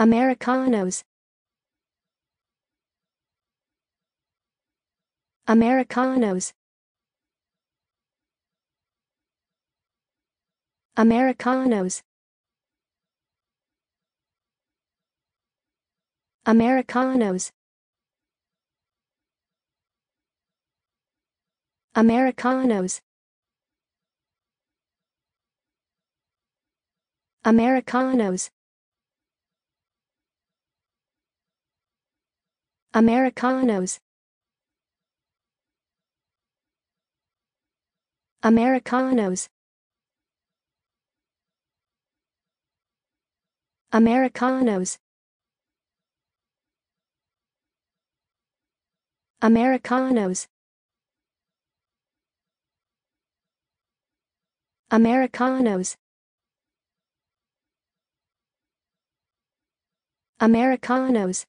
Americanos Americanos Americanos Americanos Americanos Americanos Americanos Americanos Americanos Americanos Americanos Americanos